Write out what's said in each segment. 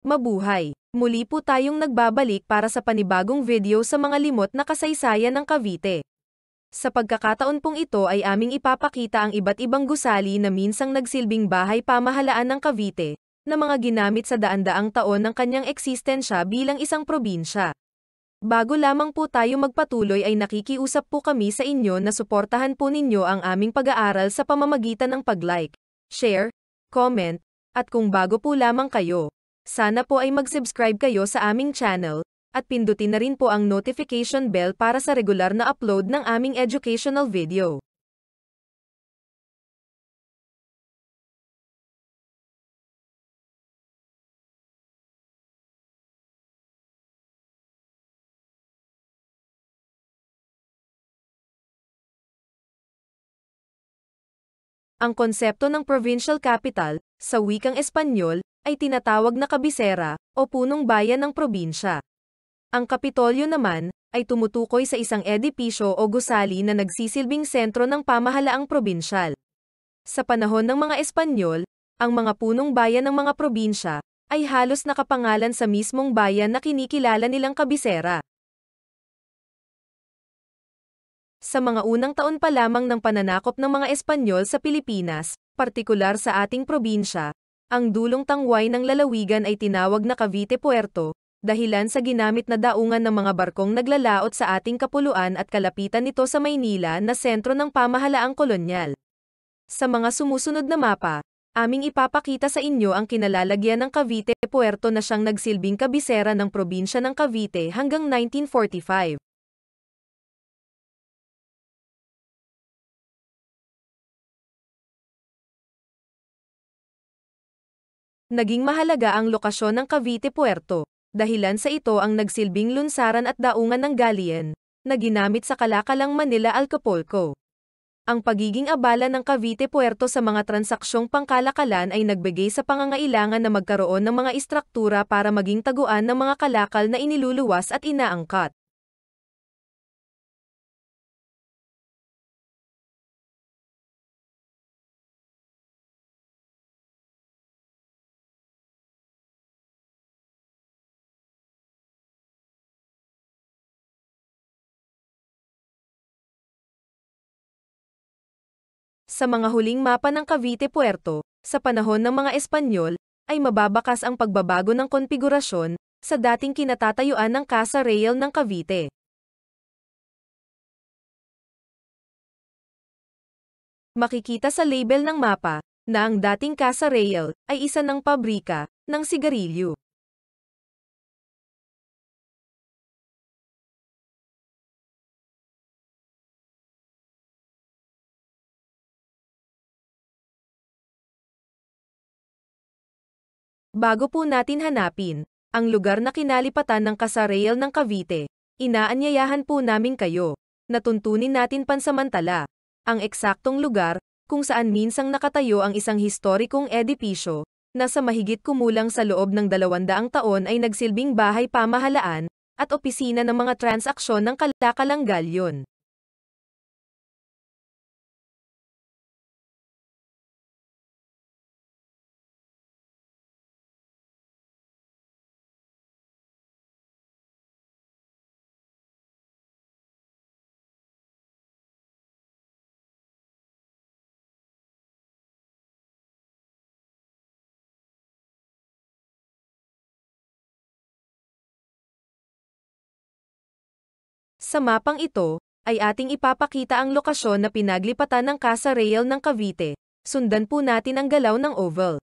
Mabuhay! Muli po tayong nagbabalik para sa panibagong video sa mga limot na kasaysayan ng Cavite. Sa pagkakataon pong ito ay aming ipapakita ang iba't ibang gusali na minsang nagsilbing bahay pamahalaan ng Cavite, na mga ginamit sa daan-daang taon ng kanyang eksistensya bilang isang probinsya. Bago lamang po tayo magpatuloy ay nakikiusap po kami sa inyo na suportahan po ninyo ang aming pag-aaral sa pamamagitan ng pag-like, share, comment, at kung bago po lamang kayo sana po ay mag-subscribe kayo sa aming channel, at pindutin na rin po ang notification bell para sa regular na upload ng aming educational video. Ang konsepto ng provincial capital, sa wikang Espanyol, ay tinatawag na kabisera, o punong bayan ng probinsya. Ang Kapitolyo naman, ay tumutukoy sa isang edipisyo o gusali na nagsisilbing sentro ng pamahalaang probinsyal. Sa panahon ng mga Espanyol, ang mga punong bayan ng mga probinsya, ay halos nakapangalan sa mismong bayan na kinikilala nilang kabisera. Sa mga unang taon pa lamang ng pananakop ng mga Espanyol sa Pilipinas, partikular sa ating probinsya, ang dulong tangway ng lalawigan ay tinawag na Cavite Puerto, dahilan sa ginamit na daungan ng mga barkong naglalaot sa ating kapuluan at kalapitan nito sa Maynila na sentro ng pamahalaang kolonyal. Sa mga sumusunod na mapa, aming ipapakita sa inyo ang kinalalagyan ng Cavite Puerto na siyang nagsilbing kabisera ng probinsya ng Cavite hanggang 1945. Naging mahalaga ang lokasyon ng Cavite Puerto. Dahilan sa ito ang nagsilbing lunsaran at daungan ng galien na ginamit sa kalakalang Manila Alcapulco. Ang pagiging abala ng Cavite Puerto sa mga transaksyong pangkalakalan ay nagbigay sa pangangailangan na magkaroon ng mga istruktura para maging taguan ng mga kalakal na iniluluwas at inaangkat. Sa mga huling mapa ng Cavite Puerto, sa panahon ng mga Espanyol, ay mababakas ang pagbabago ng konpigurasyon sa dating kinatatayuan ng Casa Real ng Cavite. Makikita sa label ng mapa na ang dating Casa Real ay isa ng pabrika ng sigarilyo. Bago po natin hanapin, ang lugar na kinalipatan ng Kasareel ng Cavite, inaanyayahan po namin kayo, natuntunin natin pansamantala, ang eksaktong lugar, kung saan minsang nakatayo ang isang historikong edipisyo, na sa mahigit kumulang sa loob ng dalawandaang taon ay nagsilbing bahay pamahalaan, at opisina ng mga transaksyon ng kalakalang galyon. Sa mapang ito, ay ating ipapakita ang lokasyon na pinaglipatan ng Casa Real ng Cavite. Sundan po natin ang galaw ng oval.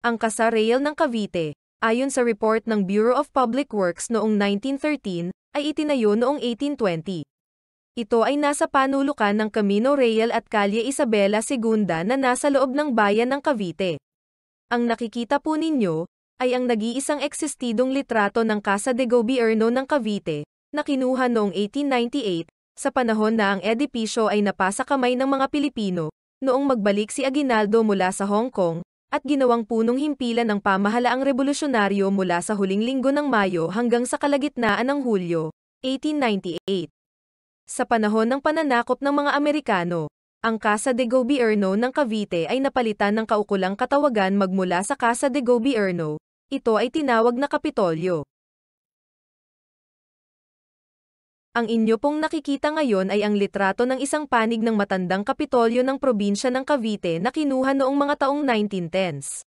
Ang Casa Real ng Cavite, ayon sa report ng Bureau of Public Works noong 1913, ay itinayo noong 1820. Ito ay nasa panulukan ng Camino Real at Calle Isabela Segunda na nasa loob ng bayan ng Cavite. Ang nakikita po ninyo, ay ang nag-iisang eksistidong litrato ng Casa de Gobierno ng Cavite, na kinuha noong 1898, sa panahon na ang edipisyo ay napasa kamay ng mga Pilipino, noong magbalik si Aguinaldo mula sa Hong Kong, at ginawang punong himpilan ng pamahalaang revolusyonaryo mula sa huling linggo ng Mayo hanggang sa kalagitnaan ng Hulyo, 1898. Sa panahon ng pananakop ng mga Amerikano, ang Casa de Gobierno ng Cavite ay napalitan ng kaukulang katawagan magmula sa Casa de Gobierno. Ito ay tinawag na Kapitolyo. Ang inyo pong nakikita ngayon ay ang litrato ng isang panig ng matandang Kapitolyo ng probinsya ng Cavite na kinuha noong mga taong 1910s.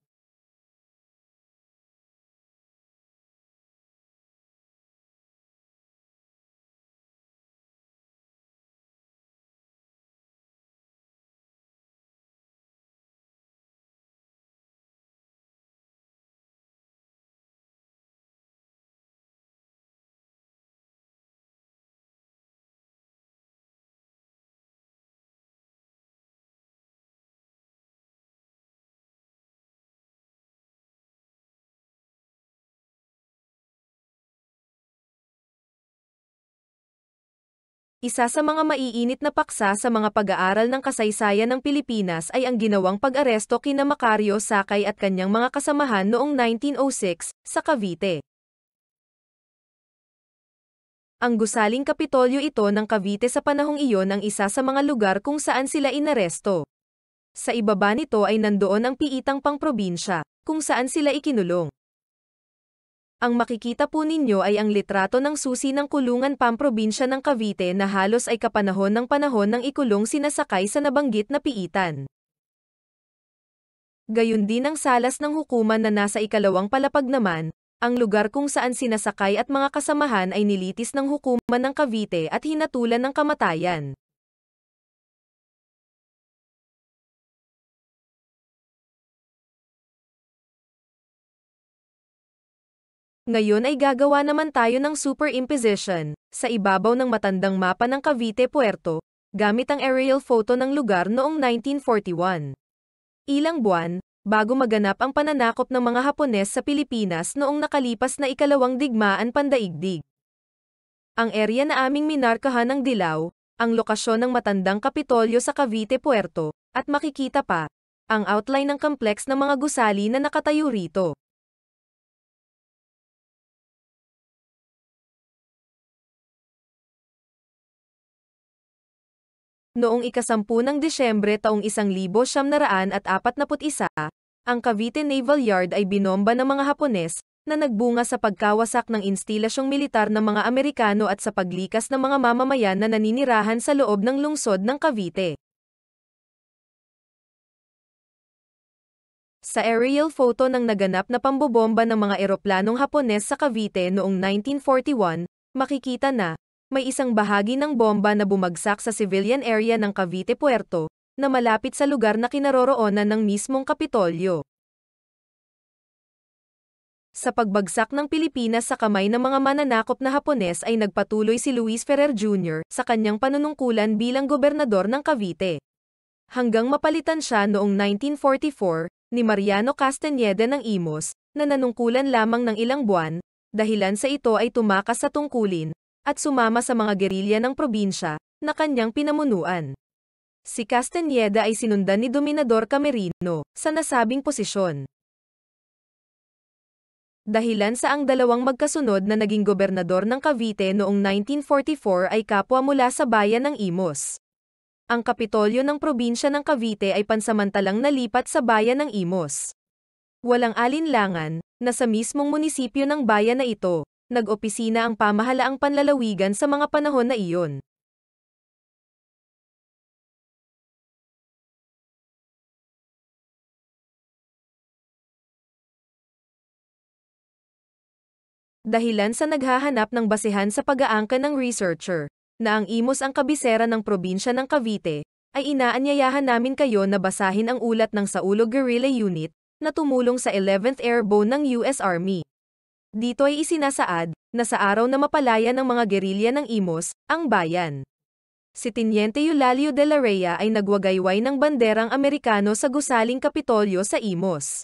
Isa sa mga maiinit na paksa sa mga pag-aaral ng kasaysayan ng Pilipinas ay ang ginawang pag-aresto kina Macario Sakay at kanyang mga kasamahan noong 1906 sa Cavite. Ang gusaling kapitolyo ito ng Cavite sa panahong iyon ang isa sa mga lugar kung saan sila inaresto. Sa ibaba nito ay nandoon ang piitang pangprobinsya, kung saan sila ikinulong. Ang makikita po ninyo ay ang litrato ng susi ng kulungan pamprobinsya ng Cavite na halos ay kapanahon ng panahon ng ikulong sinasakay sa nabanggit na piitan. Gayun din ang salas ng hukuman na nasa ikalawang palapag naman, ang lugar kung saan sinasakay at mga kasamahan ay nilitis ng hukuman ng Cavite at hinatulan ng kamatayan. Ngayon ay gagawa naman tayo ng superimposition, sa ibabaw ng matandang mapa ng Cavite, Puerto, gamit ang aerial photo ng lugar noong 1941. Ilang buwan, bago maganap ang pananakop ng mga Hapones sa Pilipinas noong nakalipas na ikalawang digmaan pandaigdig. Ang area na aming minarkahan ng dilaw, ang lokasyon ng matandang Kapitolyo sa Cavite, Puerto, at makikita pa, ang outline ng kompleks ng mga gusali na nakatayo rito. Noong ikasampu ng Disyembre taong 1941, ang Cavite Naval Yard ay binomba ng mga Hapones, na nagbunga sa pagkawasak ng instilasyong militar ng mga Amerikano at sa paglikas ng mga mamamayan na naninirahan sa loob ng lungsod ng Cavite. Sa aerial photo ng naganap na pambobomba ng mga eroplanong Hapones sa Cavite noong 1941, makikita na, may isang bahagi ng bomba na bumagsak sa civilian area ng Cavite Puerto, na malapit sa lugar na kinaroroonan ng mismong Kapitolyo. Sa pagbagsak ng Pilipinas sa kamay ng mga mananakop na Hapones ay nagpatuloy si Luis Ferrer Jr. sa kanyang panunungkulan bilang gobernador ng Cavite. Hanggang mapalitan siya noong 1944 ni Mariano Castaneda ng Imos, na nanungkulan lamang ng ilang buwan, dahilan sa ito ay tumakas sa tungkulin at sumama sa mga gerilya ng probinsya na kanyang pinamunuan. Si Castaneda ay sinundan ni Dominador Camerino sa nasabing posisyon. Dahilan sa ang dalawang magkasunod na naging gobernador ng Cavite noong 1944 ay kapwa mula sa bayan ng Imos. Ang kapitolyo ng probinsya ng Cavite ay pansamantalang nalipat sa bayan ng Imos. Walang alinlangan na sa mismong munisipyo ng bayan na ito, nag-opisina ang pamahalaang panlalawigan sa mga panahon na iyon. Dahilan sa naghahanap ng basehan sa pag-aangka ng researcher, na ang imos ang kabisera ng probinsya ng Cavite, ay inaanyayahan namin kayo na basahin ang ulat ng Saulo Guerrilla Unit na tumulong sa 11th Airborne ng US Army. Dito ay isinasaad na sa araw na mapalaya ng mga gerilya ng Imos, ang bayan. Si Tiniente Eulalio de la Rea ay nagwagayway ng banderang Amerikano sa gusaling Kapitolyo sa Imos.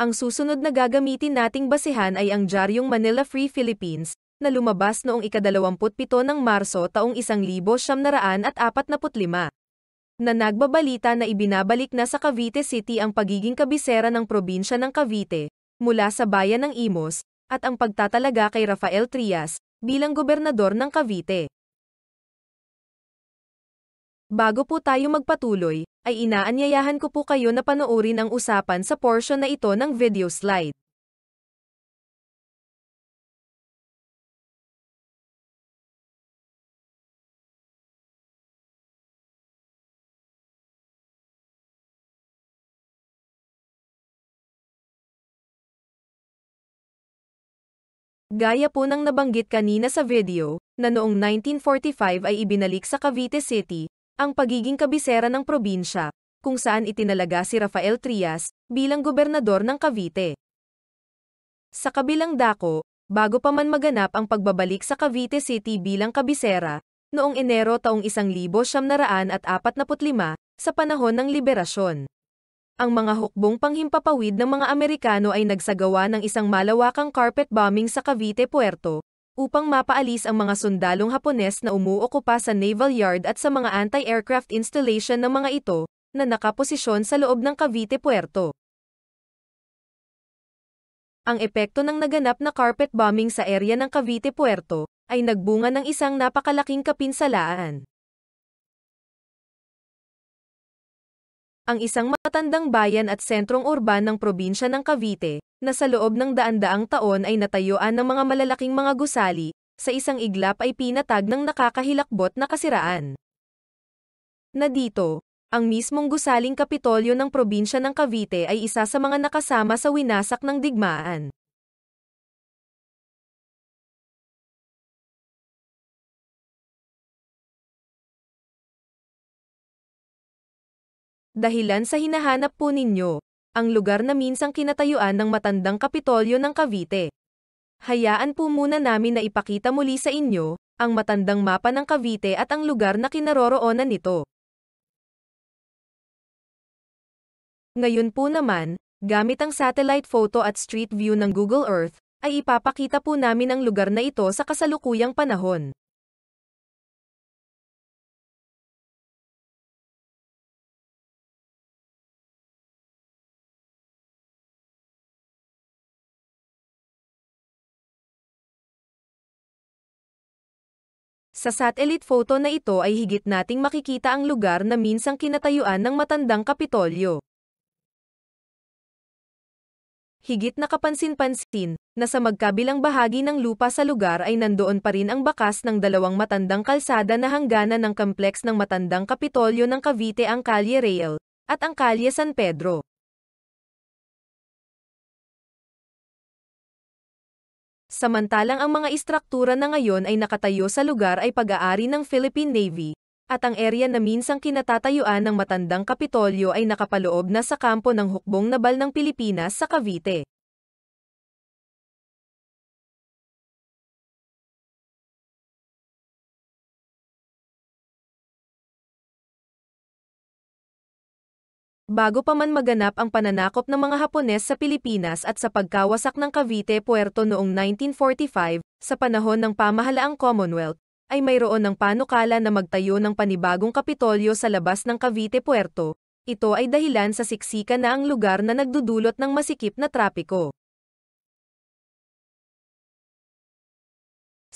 Ang susunod na gagamitin nating basehan ay ang Diaryong Manila Free Philippines, na lumabas noong ikadalawamputpito ng Marso taong isang libo siyam naraan at apat na putlima na nagbabalita na ibinabalik na sa Cavite City ang pagiging kabisera ng probinsya ng Cavite, mula sa bayan ng Imos, at ang pagtatalaga kay Rafael Trias, bilang gobernador ng Cavite. Bago po tayo magpatuloy, ay inaanyayahan ko po kayo na panoorin ang usapan sa portion na ito ng video slide. Gaya po ng nabanggit kanina sa video, na noong 1945 ay ibinalik sa Cavite City, ang pagiging kabisera ng probinsya, kung saan itinalaga si Rafael Trias bilang gobernador ng Cavite. Sa kabilang dako, bago pa man maganap ang pagbabalik sa Cavite City bilang kabisera, noong Enero taong 1945 sa panahon ng liberasyon ang mga hukbong panghimpapawid ng mga Amerikano ay nagsagawa ng isang malawakang carpet bombing sa Cavite, Puerto, upang mapaalis ang mga sundalong Hapones na umuokupa sa naval yard at sa mga anti-aircraft installation ng mga ito, na nakaposisyon sa loob ng Cavite, Puerto. Ang epekto ng naganap na carpet bombing sa area ng Cavite, Puerto, ay nagbunga ng isang napakalaking kapinsalaan. ang isang matandang bayan at sentrong urban ng probinsya ng Cavite, na sa loob ng daan-daang taon ay natayuan ng mga malalaking mga gusali, sa isang iglap ay pinatag ng nakakahilakbot na kasiraan. Na dito, ang mismong gusaling kapitolyo ng probinsya ng Cavite ay isa sa mga nakasama sa winasak ng digmaan. dahilan sa hinahanap po ninyo, ang lugar na minsang kinatayuan ng matandang kapitolyo ng Cavite. Hayaan po muna namin na ipakita muli sa inyo, ang matandang mapa ng Cavite at ang lugar na kinaroroonan nito. Ngayon po naman, gamit ang satellite photo at street view ng Google Earth, ay ipapakita po namin ang lugar na ito sa kasalukuyang panahon. Sa satellite photo na ito ay higit nating makikita ang lugar na minsang kinatayuan ng matandang kapitolyo. Higit na kapansin-pansin, na sa magkabilang bahagi ng lupa sa lugar ay nandoon pa rin ang bakas ng dalawang matandang kalsada na hangganan ng kompleks ng matandang kapitolyo ng Cavite ang Calle Real, at ang Calle San Pedro. samantalang ang mga istruktura na ngayon ay nakatayo sa lugar ay pag-aari ng Philippine Navy, at ang area na minsang kinatatayuan ng matandang kapitolyo ay nakapaloob na sa kampo ng hukbong nabal ng Pilipinas sa Cavite. bago pa man maganap ang pananakop ng mga Hapones sa Pilipinas at sa pagkawasak ng Cavite, Puerto noong 1945, sa panahon ng pamahalaang Commonwealth, ay mayroon ng panukala na magtayo ng panibagong kapitolyo sa labas ng Cavite, Puerto. Ito ay dahilan sa siksika na ang lugar na nagdudulot ng masikip na trapiko.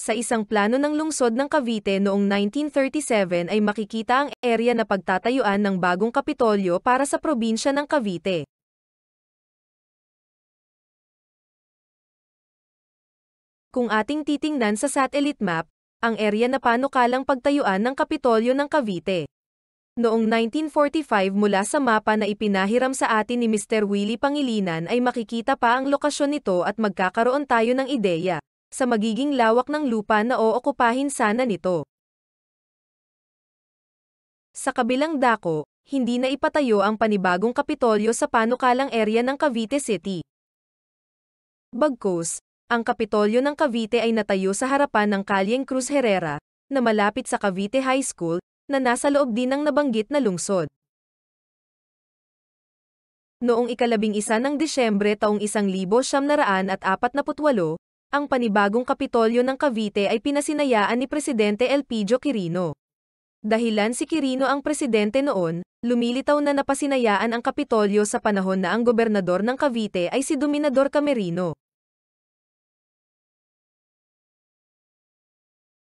Sa isang plano ng lungsod ng Cavite noong 1937 ay makikita ang area na pagtatayuan ng bagong kapitolyo para sa probinsya ng Cavite. Kung ating titingnan sa satellite map, ang area na panukalang pagtayuan ng kapitolyo ng Cavite. Noong 1945 mula sa mapa na ipinahiram sa atin ni Mr. Willie Pangilinan ay makikita pa ang lokasyon nito at magkakaroon tayo ng ideya sa magiging lawak ng lupa na ookupahin sana nito. Sa kabilang dako, hindi na ipatayo ang panibagong kapitolyo sa panukalang area ng Cavite City. Bagkus, ang kapitolyo ng Cavite ay natayo sa harapan ng Kalyeng Cruz Herrera, na malapit sa Cavite High School, na nasa loob din ng nabanggit na lungsod. Noong ikalabing isa ng Disyembre taong 1948, ang panibagong kapitolyo ng Cavite ay pinasinayaan ni Presidente Elpidio Quirino. Dahilan si Quirino ang presidente noon, lumilitaw na napasinayaan ang kapitolyo sa panahon na ang gobernador ng Cavite ay si Dominador Camerino.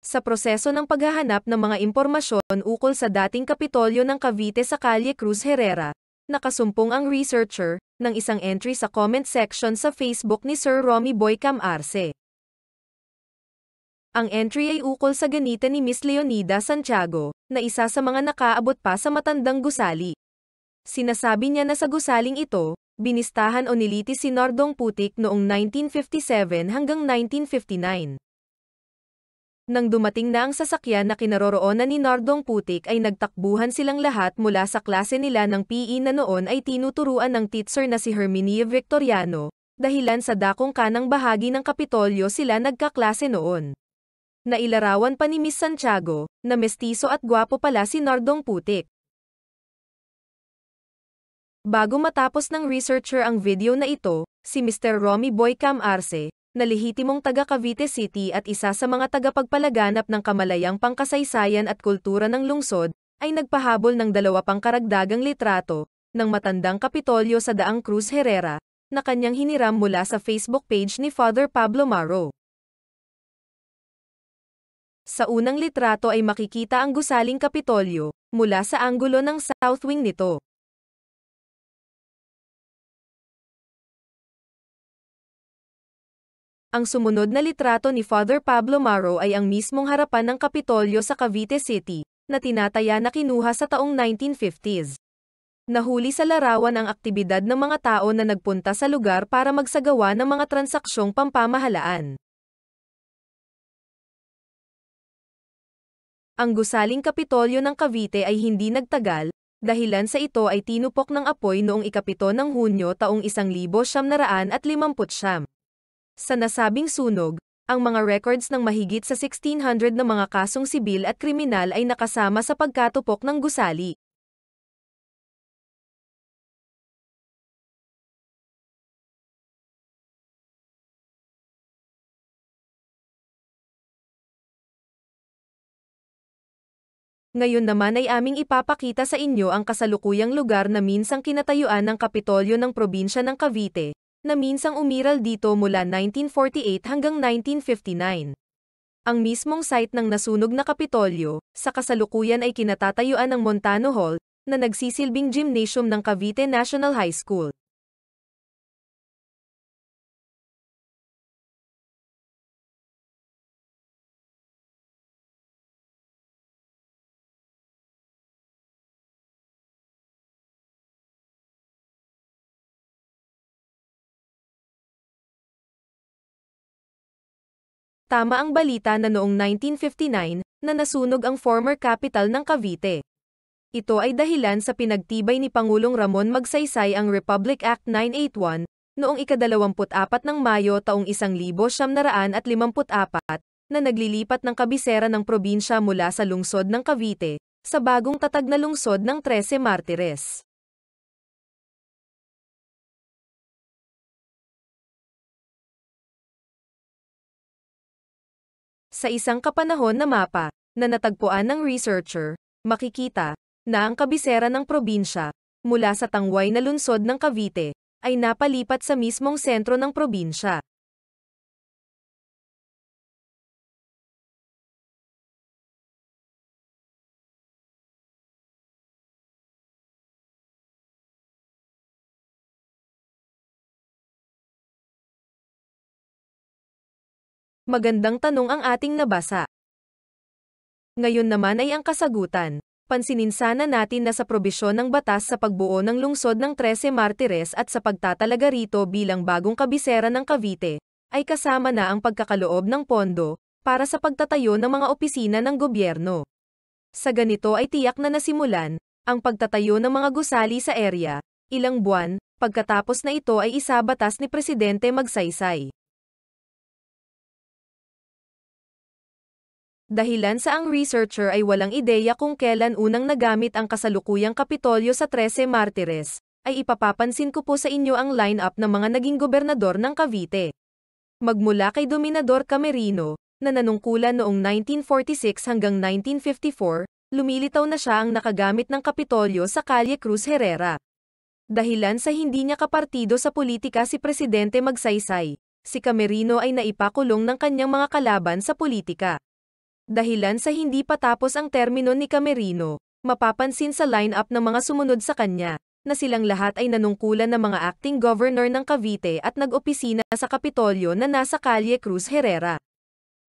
Sa proseso ng paghahanap ng mga impormasyon ukol sa dating kapitolyo ng Cavite sa Calle Cruz Herrera, nakasumpong ang researcher ng isang entry sa comment section sa Facebook ni Sir Romy Boy Cam Arce. Ang entry ay ukol sa ganita ni Miss Leonida Santiago, na isa sa mga nakaabot pa sa matandang gusali. Sinasabi niya na sa gusaling ito, binistahan o nilitis si Nordong Putik noong 1957 hanggang 1959. Nang dumating na ang sasakyan na kinaroroonan ni Nardong Putik ay nagtakbuhan silang lahat mula sa klase nila ng PE na noon ay tinuturuan ng teacher na si Herminia Victoriano, dahilan sa dakong kanang bahagi ng Kapitolyo sila nagkaklase noon. Nailarawan pa ni Miss Santiago, na mestizo at gwapo pala si Nardong Putik. Bago matapos ng researcher ang video na ito, si Mr. Romy Boy Arce, na lehitimong taga Cavite City at isa sa mga tagapagpalaganap ng kamalayang pangkasaysayan at kultura ng lungsod, ay nagpahabol ng dalawa pang karagdagang litrato ng matandang Kapitolyo sa Daang Cruz Herrera, na kanyang hiniram mula sa Facebook page ni Father Pablo Maro. Sa unang litrato ay makikita ang gusaling Kapitolyo, mula sa anggulo ng south wing nito. Ang sumunod na litrato ni Father Pablo Maro ay ang mismong harapan ng Kapitolyo sa Cavite City, na tinataya na kinuha sa taong 1950s. Nahuli sa larawan ang aktibidad ng mga tao na nagpunta sa lugar para magsagawa ng mga transaksyong pampamahalaan. Ang gusaling Kapitolyo ng Cavite ay hindi nagtagal, dahilan sa ito ay tinupok ng apoy noong ikapito ng Hunyo taong 1959. Sa nasabing sunog, ang mga records ng mahigit sa 1,600 na mga kasong sibil at kriminal ay nakasama sa pagkatupok ng gusali. Ngayon naman ay aming ipapakita sa inyo ang kasalukuyang lugar na minsang kinatayuan ng Kapitolyo ng Probinsya ng Cavite na minsang umiral dito mula 1948 hanggang 1959. Ang mismong site ng nasunog na Kapitolyo, sa kasalukuyan ay kinatatayuan ng Montano Hall, na nagsisilbing gymnasium ng Cavite National High School. Tama ang balita na noong 1959, na nasunog ang former capital ng Cavite. Ito ay dahilan sa pinagtibay ni Pangulong Ramon Magsaysay ang Republic Act 981, noong ikadalawamput-apat ng Mayo taong 1954, na naglilipat ng kabisera ng probinsya mula sa lungsod ng Cavite, sa bagong tatag na lungsod ng 13 Martires. Sa isang kapanahon na mapa na natagpuan ng researcher, makikita na ang kabisera ng probinsya mula sa tangway na lungsod ng Cavite ay napalipat sa mismong sentro ng probinsya. Magandang tanong ang ating nabasa. Ngayon naman ay ang kasagutan. Pansinin sana natin na sa probisyon ng batas sa pagbuo ng lungsod ng 13 Martires at sa pagtatalaga rito bilang bagong kabisera ng Cavite, ay kasama na ang pagkakaloob ng pondo para sa pagtatayo ng mga opisina ng gobyerno. Sa ganito ay tiyak na nasimulan ang pagtatayo ng mga gusali sa area. Ilang buwan, pagkatapos na ito ay isa batas ni Presidente Magsaysay. Dahilan sa ang researcher ay walang ideya kung kailan unang nagamit ang kasalukuyang Kapitolyo sa 13 Martires, ay ipapapansin ko po sa inyo ang lineup ng mga naging gobernador ng Cavite. Magmula kay Dominador Camerino, na nanungkulan noong 1946 hanggang 1954, lumilitaw na siya ang nakagamit ng Kapitolyo sa Calle Cruz Herrera. Dahilan sa hindi niya kapartido sa politika si Presidente Magsaysay, si Camerino ay naipakulong ng kanyang mga kalaban sa politika. Dahilan sa hindi patapos ang termino ni Camerino, mapapansin sa lineup ng mga sumunod sa kanya, na silang lahat ay nanungkulan ng mga acting governor ng Cavite at nag-opisina sa Kapitolyo na nasa Calle Cruz Herrera.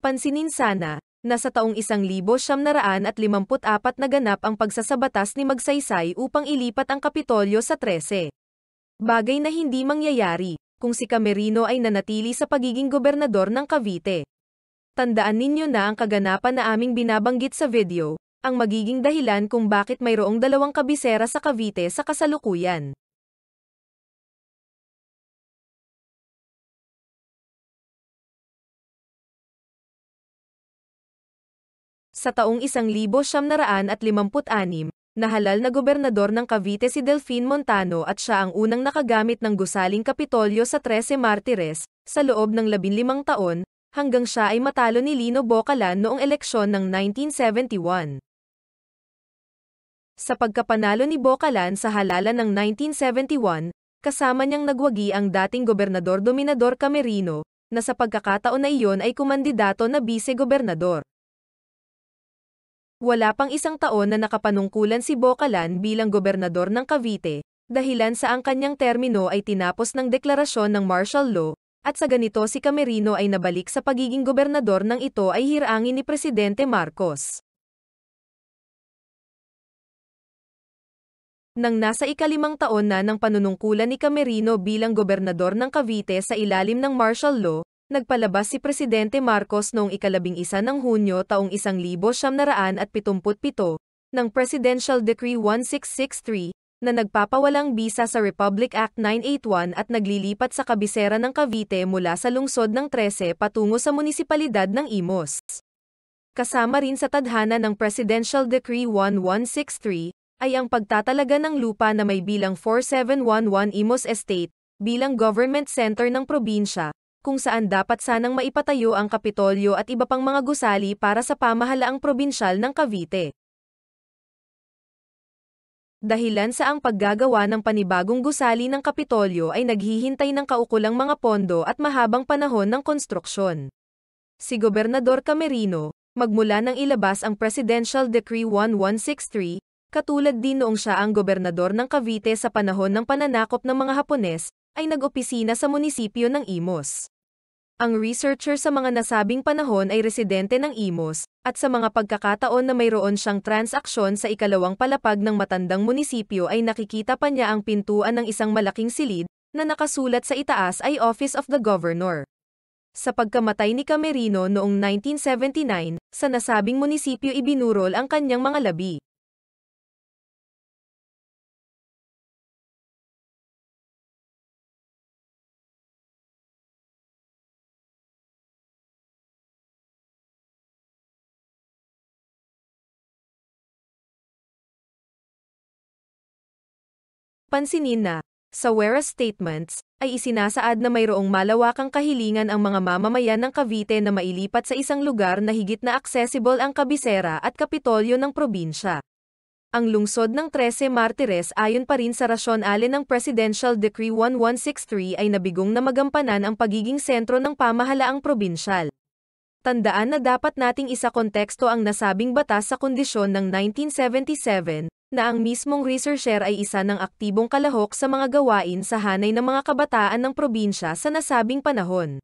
Pansinin sana, na sa taong 1954 naganap ang pagsasabatas ni Magsaysay upang ilipat ang Kapitolyo sa 13. Bagay na hindi mangyayari, kung si Camerino ay nanatili sa pagiging gobernador ng Cavite tandaan ninyo na ang kaganapan na aming binabanggit sa video, ang magiging dahilan kung bakit mayroong dalawang kabisera sa Cavite sa kasalukuyan. Sa taong 1956, nahalal na gobernador ng Cavite si Delfin Montano at siya ang unang nakagamit ng gusaling kapitolyo sa 13 Martires, sa loob ng 15 taon, hanggang siya ay matalo ni Lino Bocalan noong eleksyon ng 1971. Sa pagkapanalo ni Bocalan sa halalan ng 1971, kasama niyang nagwagi ang dating gobernador Dominador Camerino, na sa pagkakataon na iyon ay kumandidato na vice-gobernador. Wala pang isang taon na nakapanungkulan si Bocalan bilang gobernador ng Cavite, dahilan sa ang kanyang termino ay tinapos ng deklarasyon ng martial law, at sa ganito si Camerino ay nabalik sa pagiging gobernador nang ito ay hirangin ni Presidente Marcos. Nang nasa ikalimang taon na ng panunungkulan ni Camerino bilang gobernador ng Cavite sa ilalim ng martial law, nagpalabas si Presidente Marcos noong ikalabing isa ng Hunyo taong 1977 ng Presidential Decree 1663, na nagpapawalang bisa sa Republic Act 981 at naglilipat sa kabisera ng Cavite mula sa lungsod ng 13 patungo sa munisipalidad ng Imos. Kasama rin sa tadhana ng Presidential Decree 1163 ay ang pagtatalaga ng lupa na may bilang 4711 Imos Estate bilang government center ng probinsya, kung saan dapat sanang maipatayo ang Kapitolyo at iba pang mga gusali para sa pamahalaang probinsyal ng Cavite. Dahilan sa ang paggagawa ng panibagong gusali ng Kapitolyo ay naghihintay ng kaukulang mga pondo at mahabang panahon ng konstruksyon. Si Gobernador Camerino, magmula nang ilabas ang Presidential Decree 1163, katulad din noong siya ang gobernador ng Cavite sa panahon ng pananakop ng mga Hapones, ay nag-opisina sa munisipyo ng Imos. Ang researcher sa mga nasabing panahon ay residente ng Imos, at sa mga pagkakataon na mayroon siyang transaksyon sa ikalawang palapag ng matandang munisipyo ay nakikita pa niya ang pintuan ng isang malaking silid, na nakasulat sa itaas ay Office of the Governor. Sa pagkamatay ni Camerino noong 1979, sa nasabing munisipyo ibinurol ang kanyang mga labi. Pansinin na, sa WERA statements, ay isinasaad na mayroong malawakang kahilingan ang mga mamamayan ng Cavite na mailipat sa isang lugar na higit na accessible ang kabisera at kapitolyo ng probinsya. Ang lungsod ng 13 Martires ayon pa rin sa rasyon alin ng Presidential Decree 1163 ay nabigong na magampanan ang pagiging sentro ng pamahalaang probinsyal. Tandaan na dapat nating isa konteksto ang nasabing batas sa kondisyon ng 1977, na ang mismong researcher ay isa ng aktibong kalahok sa mga gawain sa hanay ng mga kabataan ng probinsya sa nasabing panahon.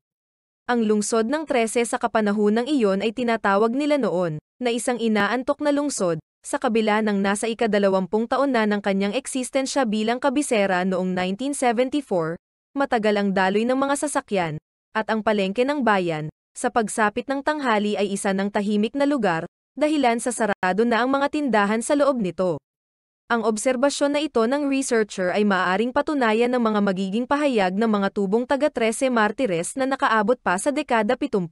Ang lungsod ng 13 sa kapanahon ng iyon ay tinatawag nila noon na isang inaantok na lungsod sa kabila ng nasa ikadalawampung taon na ng kanyang eksistensya bilang kabisera noong 1974, matagal ang daloy ng mga sasakyan at ang palengke ng bayan sa pagsapit ng tanghali ay isa ng tahimik na lugar, dahilan sa sarado na ang mga tindahan sa loob nito. Ang obserbasyon na ito ng researcher ay maaaring patunayan ng mga magiging pahayag ng mga tubong taga-13 martires na nakaabot pa sa dekada 70.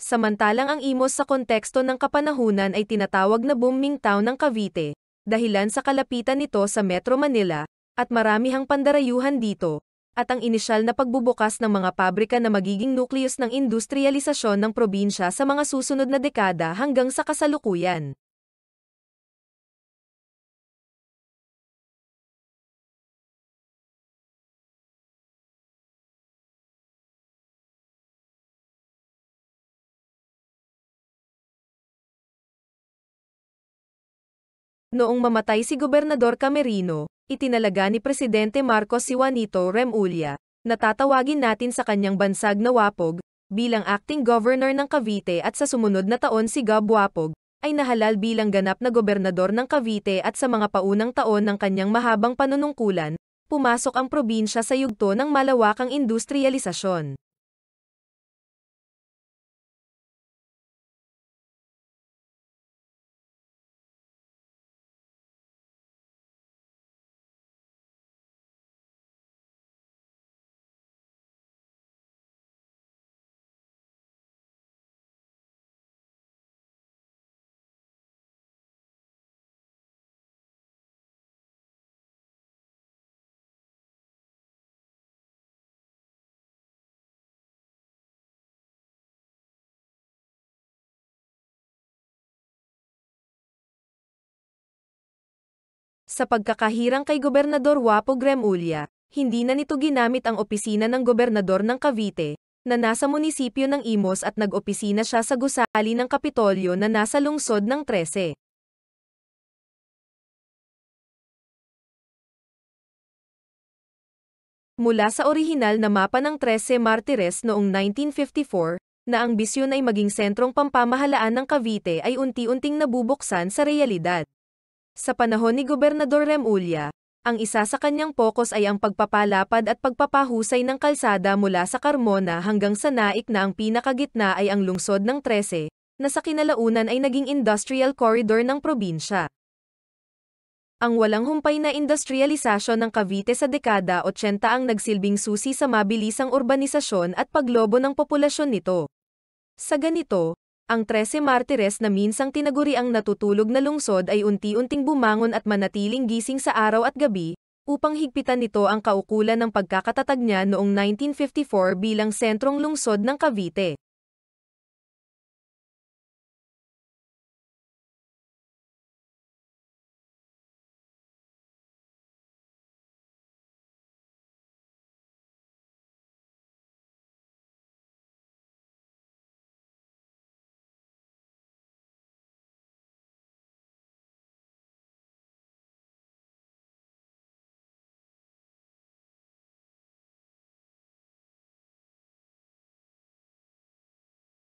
Samantalang ang imos sa konteksto ng kapanahunan ay tinatawag na booming town ng Cavite, dahilan sa kalapitan nito sa Metro Manila, at maramihang pandarayuhan dito, at ang inisyal na pagbubukas ng mga pabrika na magiging nukleus ng industrialisasyon ng probinsya sa mga susunod na dekada hanggang sa kasalukuyan. Noong mamatay si Gobernador Camerino, itinalaga ni Presidente Marcos si Juanito Rem Ulia, na natin sa kanyang bansag na Wapog, bilang acting governor ng Cavite at sa sumunod na taon si Gab Wapog, ay nahalal bilang ganap na gobernador ng Cavite at sa mga paunang taon ng kanyang mahabang panunungkulan, pumasok ang probinsya sa yugto ng malawakang industrialisasyon. Sa pagkakahirang kay Gobernador Wapo Gremulya, hindi na nito ginamit ang opisina ng Gobernador ng Cavite, na nasa munisipyo ng Imos at nag-opisina siya sa gusali ng Kapitolyo na nasa lungsod ng 13. Mula sa orihinal na mapa ng 13 Martires noong 1954, na ang bisyon ay maging sentrong pampamahalaan ng Cavite ay unti-unting nabubuksan sa realidad. Sa panahon ni Gobernador Remulla, ang isa sa kanyang pokus ay ang pagpapalapad at pagpapahusay ng kalsada mula sa Carmona hanggang sa Naik na ang pinakagitna ay ang lungsod ng 13, na sa kinalaunan ay naging industrial corridor ng probinsya. Ang walang humpay na industrialisasyon ng Cavite sa dekada 80 ang nagsilbing susi sa mabilisang urbanisasyon at paglobo ng populasyon nito. Sa ganito, ang 13 martires na minsang tinaguri ang natutulog na lungsod ay unti-unting bumangon at manatiling gising sa araw at gabi, upang higpitan nito ang kaukulan ng pagkakatatag niya noong 1954 bilang sentrong lungsod ng Cavite.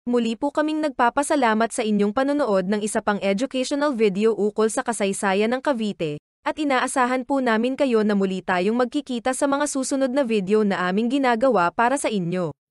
Muli po kaming nagpapasalamat sa inyong panonood ng isa pang educational video ukol sa kasaysayan ng Cavite, at inaasahan po namin kayo na muli tayong magkikita sa mga susunod na video na aming ginagawa para sa inyo.